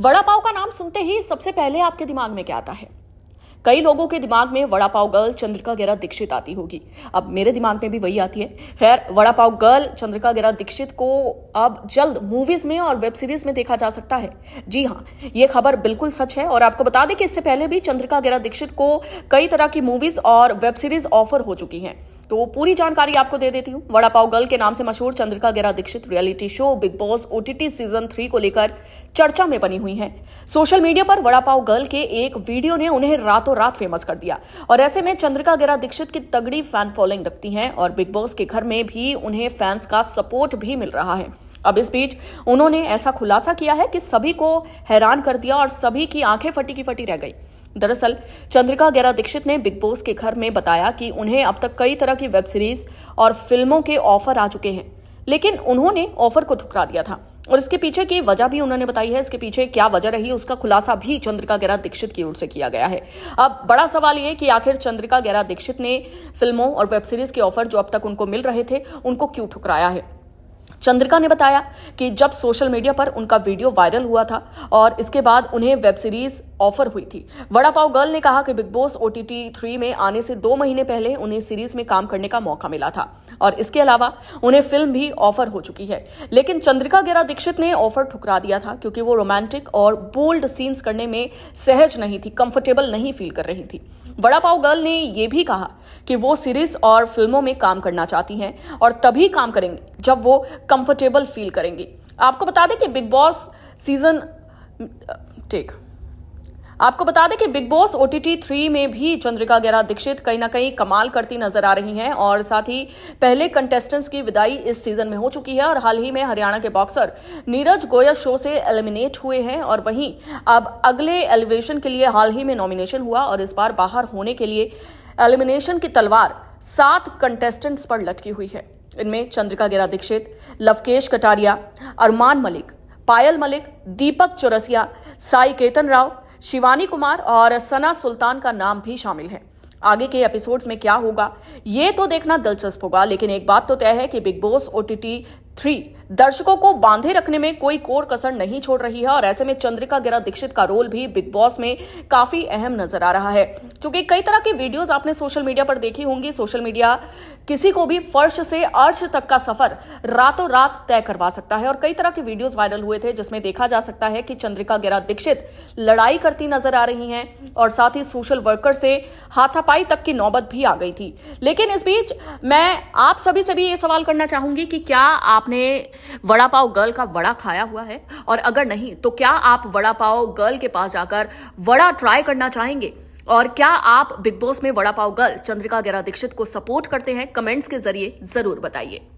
वड़ा पाव का नाम सुनते ही सबसे पहले आपके दिमाग में क्या आता है कई लोगों के दिमाग में वड़ा पाव गर्ल चंद्रिका गेरा दीक्षित आती होगी अब मेरे दिमाग में भी वही आती है खैर वड़ा पाव गर्ल चंद्रिका गेरा दीक्षित को अब जल्द मूवीज में और वेब सीरीज में देखा जा सकता है जी हाँ ये खबर बिल्कुल सच है और आपको बता दें कि इससे पहले भी चंद्रिका गेरा दीक्षित को कई तरह की मूवीज और वेब सीरीज ऑफर हो चुकी है तो पूरी जानकारी आपको दे देती हूँ वड़ा पाव गर्ल के नाम से मशहूर Chandrika Gera Dixit reality show Bigg Boss OTT season three को लेकर चर्चा में बनी हुई है सोशल मीडिया पर वड़ा पाव गर्ल के एक वीडियो ने उन्हें रात रातों रात फेमस कर दिया और ऐसे में चंद्रिका गेरा दीक्षित की तगड़ी फैन फॉलोइंग रखती हैं और बिग बॉस के घर में भी उन्हें फैंस का सपोर्ट भी मिल रहा है अब इस बीच उन्होंने ऐसा खुलासा किया है कि सभी को हैरान कर दिया और सभी की आंखें फटी की फटी रह गई दरअसल चंद्रिका गैरा दीक्षित ने बिग बॉस के घर में बताया कि उन्हें अब तक कई तरह की वेब सीरीज और फिल्मों के ऑफर आ चुके हैं लेकिन उन्होंने ऑफर को ठुकरा दिया था और इसके पीछे की वजह भी उन्होंने बताई है इसके पीछे क्या वजह रही उसका खुलासा भी चंद्रिका गहरा दीक्षित की ओर से किया गया है अब बड़ा सवाल ये कि आखिर चंद्रिका गहरा दीक्षित ने फिल्मों और वेब सीरीज के ऑफर जो अब तक उनको मिल रहे थे उनको क्यों ठुकराया है चंद्रिका ने बताया कि जब सोशल मीडिया पर उनका वीडियो वायरल हुआ था और इसके बाद उन्हें वेब सीरीज ऑफर हुई थी वड़ा पाव गर्ल ने कहा कि Bigg Boss O T three में आने से दो महीने पहले उन्हें सीरीज में काम करने का मौका मिला था और इसके अलावा उन्हें फिल्म भी ऑफर हो चुकी है लेकिन चंद्रिका गेरा दीक्षित ने ऑफर ठुकरा दिया था क्योंकि वो रोमांटिक और बोल्ड सीन्स करने में सहज नहीं थी कंफर्टेबल नहीं फील कर रही थी वड़ा पाव गर्ल ने यह भी कहा कि वो सीरीज और फिल्मों में काम करना चाहती हैं और तभी काम करेंगी जब वो कंफर्टेबल फील करेंगी आपको बता दें कि बिग बॉस सीजन ठीक आपको बता दें कि Bigg Boss O T three में भी चंद्रिका गैरा दीक्षित कहीं ना कहीं कमाल करती नजर आ रही हैं और साथ ही पहले कंटेस्टेंट्स की विदाई इस सीजन में हो चुकी है और हाल ही में हरियाणा के बॉक्सर नीरज गोयल शो से एलिमिनेट हुए हैं और वहीं अब अगले एलिवेशन के लिए हाल ही में नॉमिनेशन हुआ और इस बार बाहर होने के लिए एलिमिनेशन की तलवार सात कंटेस्टेंट्स पर लटकी हुई है इनमें चंद्रिका गिरा दीक्षित लवकेश कटारिया अरमान मलिक पायल मलिक दीपक चौरसिया साई केतन राव शिवानी कुमार और सना सुल्तान का नाम भी शामिल है आगे के एपिसोड्स में क्या होगा ये तो देखना दिलचस्प होगा लेकिन एक बात तो तय है कि बिग बॉस ओ थ्री दर्शकों को बांधे रखने में कोई कोर कसर नहीं छोड़ रही है और ऐसे में चंद्रिका गिरा दीक्षित का रोल भी बिग बॉस में काफी अहम नजर आ रहा है क्योंकि कई तरह के वीडियोस आपने सोशल मीडिया पर देखी होंगी सोशल मीडिया किसी को भी फर्श से अर्श तक का सफर रातों रात तय करवा सकता है और कई तरह के वीडियोज वायरल हुए थे जिसमें देखा जा सकता है कि चंद्रिका गिरा दीक्षित लड़ाई करती नजर आ रही है और साथ ही सोशल वर्कर से हाथापाई तक की नौबत भी आ गई थी लेकिन इस बीच मैं आप सभी से भी ये सवाल करना चाहूंगी कि क्या आप आपने वड़ा पाव गर्ल का वड़ा खाया हुआ है और अगर नहीं तो क्या आप वड़ा पाव गर्ल के पास जाकर वड़ा ट्राई करना चाहेंगे और क्या आप बिग बॉस में वड़ा पाव गर्ल चंद्रिका गेरा दीक्षित को सपोर्ट करते हैं कमेंट्स के जरिए जरूर बताइए